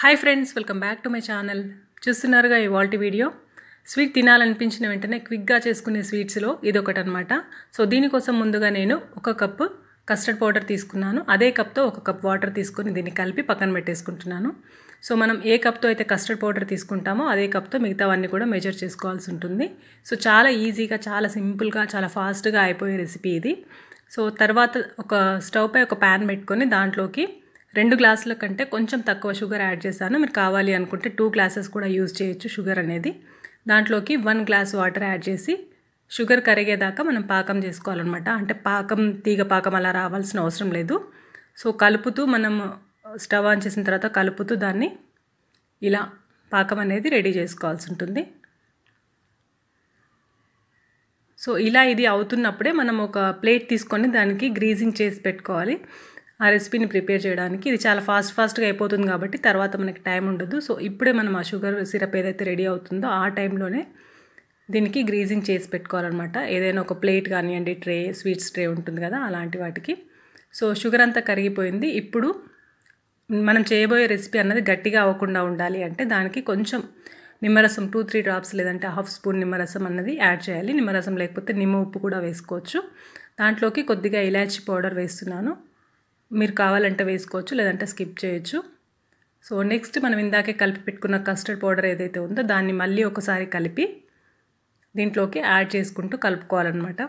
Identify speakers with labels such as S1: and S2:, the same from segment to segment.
S1: hi friends welcome back to my channel చూస్తున్నారుగా ఇవాల్టి video sweet తినాలనిపించిన వెంటనే క్విక్గా చేసుకునే స్వీట్స్లో ఇదొకటి అనమాట సో దీనికోసం ముందుగా నేను ఒక కప్పు కస్టర్డ్ పౌడర్ తీసుకున్నాను అదే కప్తో ఒక కప్ వాటర్ తీసుకుని దీన్ని కలిపి పక్కన పెట్టేసుకుంటున్నాను సో మనం ఏ కప్తో అయితే కస్టర్డ్ పౌడర్ తీసుకుంటామో అదే కప్తో మిగతావన్నీ కూడా మెజర్ చేసుకోవాల్సి ఉంటుంది సో చాలా ఈజీగా చాలా సింపుల్గా చాలా ఫాస్ట్గా అయిపోయే రెసిపీ ఇది సో తర్వాత ఒక స్టవ్ పై ఒక ప్యాన్ పెట్టుకొని దాంట్లోకి రెండు గ్లాసుల కంటే కొంచెం తక్కువ షుగర్ యాడ్ చేశాను మీరు కావాలి అనుకుంటే టూ గ్లాసెస్ కూడా యూజ్ చేయొచ్చు షుగర్ అనేది దాంట్లోకి వన్ గ్లాస్ వాటర్ యాడ్ చేసి షుగర్ కరిగేదాకా మనం పాకం చేసుకోవాలన్నమాట అంటే పాకం తీగ పాకం అలా రావాల్సిన అవసరం లేదు సో కలుపుతూ మనం స్టవ్ ఆన్ చేసిన తర్వాత కలుపుతూ దాన్ని ఇలా పాకం అనేది రెడీ చేసుకోవాల్సి ఉంటుంది సో ఇలా ఇది అవుతున్నప్పుడే మనం ఒక ప్లేట్ తీసుకొని దానికి గ్రీజింగ్ చేసి పెట్టుకోవాలి ఆ రెసిపీని ప్రిపేర్ చేయడానికి ఇది చాలా ఫాస్ట్ ఫాస్ట్గా అయిపోతుంది కాబట్టి తర్వాత మనకి టైం ఉండదు సో ఇప్పుడే మనం ఆ షుగర్ సిరప్ ఏదైతే రెడీ అవుతుందో ఆ టైంలోనే దీనికి గ్రీజింగ్ చేసి పెట్టుకోవాలన్నమాట ఏదైనా ఒక ప్లేట్ కానివ్వండి ట్రే స్వీట్స్ ట్రే ఉంటుంది కదా అలాంటి వాటికి సో షుగర్ అంతా కరిగిపోయింది ఇప్పుడు మనం చేయబోయే రెసిపీ అన్నది గట్టిగా అవ్వకుండా ఉండాలి అంటే దానికి కొంచెం నిమ్మరసం టూ త్రీ డ్రాప్స్ లేదంటే హాఫ్ స్పూన్ నిమ్మరసం అన్నది యాడ్ చేయాలి నిమ్మరసం లేకపోతే నిమ్మ ఉప్పు కూడా వేసుకోవచ్చు దాంట్లోకి కొద్దిగా ఇలాచీ పౌడర్ వేస్తున్నాను మీరు కావాలంటే వేసుకోవచ్చు లేదంటే స్కిప్ చేయొచ్చు సో నెక్స్ట్ మనం ఇందాకే కలిపి పెట్టుకున్న కస్టర్డ్ పౌడర్ ఏదైతే ఉందో దాన్ని మళ్ళీ ఒకసారి కలిపి దీంట్లోకి యాడ్ చేసుకుంటూ కలుపుకోవాలన్నమాట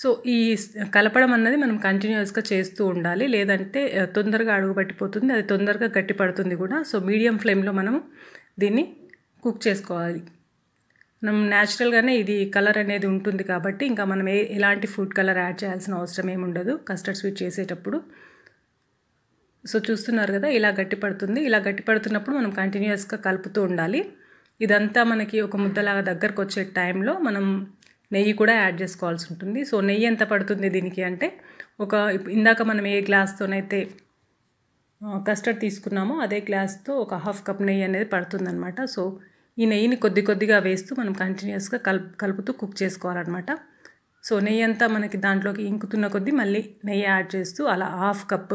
S1: సో ఈ కలపడం అన్నది మనం కంటిన్యూస్గా చేస్తూ ఉండాలి లేదంటే తొందరగా అడుగు పట్టిపోతుంది అది తొందరగా గట్టి పడుతుంది కూడా సో మీడియం ఫ్లేమ్లో మనం దీన్ని కుక్ చేసుకోవాలి మనం న్యాచురల్గానే ఇది కలర్ అనేది ఉంటుంది కాబట్టి ఇంకా మనం ఏ ఎలాంటి ఫుడ్ కలర్ యాడ్ చేయాల్సిన అవసరం ఏమి ఉండదు కస్టర్డ్ స్వీట్ చేసేటప్పుడు సో చూస్తున్నారు కదా ఇలా గట్టి పడుతుంది ఇలా గట్టి పడుతున్నప్పుడు మనం కంటిన్యూస్గా కలుపుతూ ఉండాలి ఇదంతా మనకి ఒక ముద్దలాగా దగ్గరకు వచ్చే టైంలో మనం నెయ్యి కూడా యాడ్ చేసుకోవాల్సి ఉంటుంది సో నెయ్యి ఎంత పడుతుంది దీనికి అంటే ఒక ఇందాక మనం ఏ గ్లాస్తోనైతే కస్టర్డ్ తీసుకున్నామో అదే గ్లాస్తో ఒక హాఫ్ కప్ నెయ్యి అనేది పడుతుందన్నమాట సో ఈ నెయ్యిని కొద్ది కొద్దిగా వేస్తూ మనం కంటిన్యూస్గా కలుపు కలుపుతూ కుక్ చేసుకోవాలన్నమాట సో నెయ్యి అంతా మనకి దాంట్లోకి ఇంకుతున్న కొద్దీ మళ్ళీ నెయ్యి యాడ్ చేస్తూ అలా హాఫ్ కప్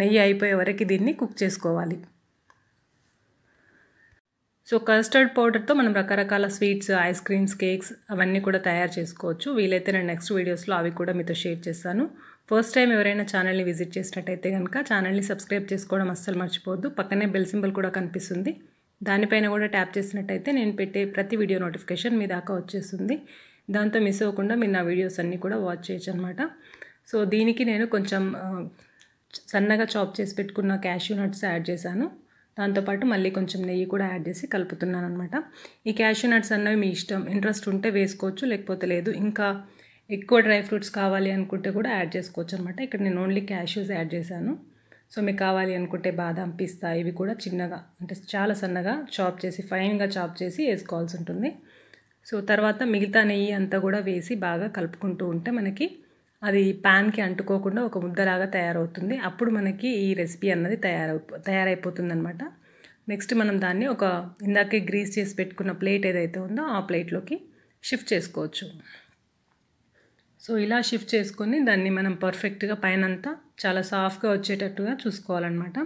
S1: నెయ్యి అయిపోయే వరకు దీన్ని కుక్ చేసుకోవాలి సో కస్టర్డ్ పౌడర్తో మనం రకరకాల స్వీట్స్ ఐస్ క్రీమ్స్ కేక్స్ అవన్నీ కూడా తయారు చేసుకోవచ్చు వీలైతే నేను నెక్స్ట్ వీడియోస్లో అవి కూడా మీతో షేర్ చేస్తాను ఫస్ట్ టైం ఎవరైనా ఛానల్ని విజిట్ చేసినట్టయితే కనుక ఛానల్ని సబ్స్క్రైబ్ చేసుకోవడం అస్సలు మర్చిపోవద్దు పక్కనే బెల్ సింబల్ కూడా కనిపిస్తుంది దానిపైన కూడా ట్యాప్ చేసినట్టయితే నేను పెట్టే ప్రతి వీడియో నోటిఫికేషన్ మీ దాకా వచ్చేస్తుంది దాంతో మిస్ అవ్వకుండా మీరు నా వీడియోస్ అన్నీ కూడా వాచ్ చేయొచ్చు అనమాట సో దీనికి నేను కొంచెం సన్నగా చాప్ చేసి పెట్టుకున్న క్యాష్యూ నట్స్ యాడ్ చేశాను దాంతోపాటు మళ్ళీ కొంచెం నెయ్యి కూడా యాడ్ చేసి కలుపుతున్నాను అనమాట ఈ క్యాష్యూ నట్స్ అన్నవి మీ ఇష్టం ఇంట్రెస్ట్ ఉంటే వేసుకోవచ్చు లేకపోతే లేదు ఇంకా ఎక్కువ డ్రై ఫ్రూట్స్ కావాలి అనుకుంటే కూడా యాడ్ చేసుకోవచ్చు అనమాట ఇక్కడ నేను ఓన్లీ క్యాష్యూస్ యాడ్ చేశాను సో మీకు కావాలి అనుకుంటే బాదం పిస్తా ఇవి కూడా చిన్నగా అంటే చాలా సన్నగా చాప్ చేసి ఫైన్గా చాప్ చేసి వేసుకోవాల్సి ఉంటుంది సో తర్వాత మిగతా నెయ్యి అంతా కూడా వేసి బాగా కలుపుకుంటూ ఉంటే మనకి అది ప్యాన్కి అంటుకోకుండా ఒక ముద్దలాగా తయారవుతుంది అప్పుడు మనకి ఈ రెసిపీ అన్నది తయారవు తయారైపోతుంది అనమాట నెక్స్ట్ మనం దాన్ని ఒక ఇందాకే గ్రీస్ చేసి పెట్టుకున్న ప్లేట్ ఏదైతే ఉందో ఆ ప్లేట్లోకి షిఫ్ట్ చేసుకోవచ్చు సో ఇలా షిఫ్ట్ చేసుకొని దాన్ని మనం పర్ఫెక్ట్గా పైన అంతా చాలా సాఫ్ట్గా వచ్చేటట్టుగా చూసుకోవాలన్నమాట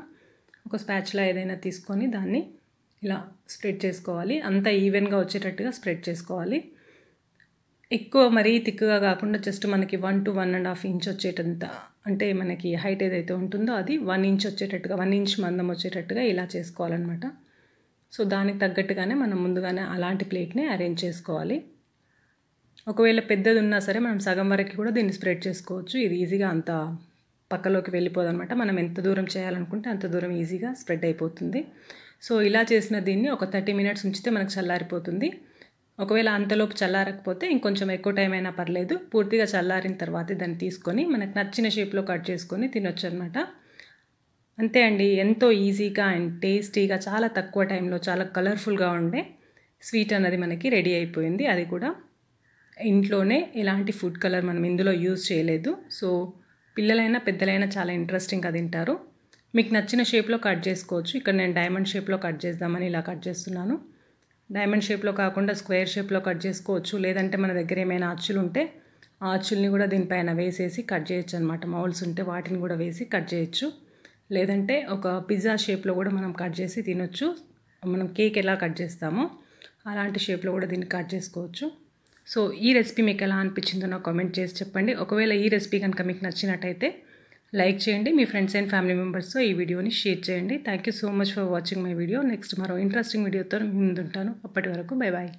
S1: ఒక స్పాచ్లా ఏదైనా తీసుకొని దాన్ని ఇలా స్ప్రెడ్ చేసుకోవాలి అంతా ఈవెన్గా వచ్చేటట్టుగా స్ప్రెడ్ చేసుకోవాలి ఎక్కువ మరీ తిక్కుగా కాకుండా జస్ట్ మనకి one to one and half inch వచ్చేటంత అంటే మనకి హైట్ ఏదైతే ఉంటుందో అది వన్ ఇంచ్ వచ్చేటట్టుగా వన్ ఇంచ్ మందం వచ్చేటట్టుగా ఇలా చేసుకోవాలన్నమాట సో దానికి తగ్గట్టుగానే మనం ముందుగానే అలాంటి ప్లేట్ని అరేంజ్ చేసుకోవాలి ఒకవేళ పెద్దది ఉన్నా సరే మనం సగం వరకు కూడా దీన్ని స్ప్రెడ్ చేసుకోవచ్చు ఇది ఈజీగా అంత పక్కలోకి వెళ్ళిపోదనమాట మనం ఎంత దూరం చేయాలనుకుంటే అంత దూరం ఈజీగా స్ప్రెడ్ అయిపోతుంది సో ఇలా చేసిన దీన్ని ఒక థర్టీ మినిట్స్ ఉంచితే మనకు చల్లారిపోతుంది ఒకవేళ అంతలోపు చల్లారకపోతే ఇంకొంచెం ఎక్కువ టైం అయినా పర్లేదు పూర్తిగా చల్లారిన తర్వాత దాన్ని తీసుకొని మనకు నచ్చిన షేప్లో కట్ చేసుకొని తినొచ్చు అనమాట అంతే అండి ఎంతో ఈజీగా అండ్ టేస్టీగా చాలా తక్కువ టైంలో చాలా కలర్ఫుల్గా ఉండే స్వీట్ అన్నది మనకి రెడీ అయిపోయింది అది కూడా ఇంట్లోనే ఎలాంటి ఫుడ్ కలర్ మనం ఇందులో యూజ్ చేయలేదు సో పిల్లలైనా పెద్దలైనా చాలా ఇంట్రెస్టింగ్గా తింటారు మీకు నచ్చిన షేప్లో కట్ చేసుకోవచ్చు ఇక్కడ నేను డైమండ్ షేప్లో కట్ చేద్దామని ఇలా కట్ చేస్తున్నాను డైమండ్ షేప్లో కాకుండా స్క్వేర్ షేప్లో కట్ చేసుకోవచ్చు లేదంటే మన దగ్గర ఏమైనా అచ్చులు ఉంటే ఆ అచ్చుల్ని కూడా దీనిపైన వేసేసి కట్ చేయొచ్చు అనమాట మౌల్స్ ఉంటే వాటిని కూడా వేసి కట్ చేయొచ్చు లేదంటే ఒక పిజ్జా షేప్లో కూడా మనం కట్ చేసి తినొచ్చు మనం కేక్ ఎలా కట్ చేస్తామో అలాంటి షేప్లో కూడా దీన్ని కట్ చేసుకోవచ్చు సో ఈ రెసిపీ మీకు ఎలా అనిపించిందో నాకు కామెంట్ చేసి చెప్పండి ఒకవేళ ఈ రెసిపీ కనుక మీకు నచ్చినట్టయితే లైక్ చేయండి మీ ఫ్రెండ్స్ అండ్ ఫ్యామిలీ మెంబర్స్తో ఈ వీడియోని షేర్ చేయండి thank you so much for watching my video next మరో ఇంట్రెస్టింగ్ వీడియోతో ముందుంటాను అప్పటి వరకు బై బాయ్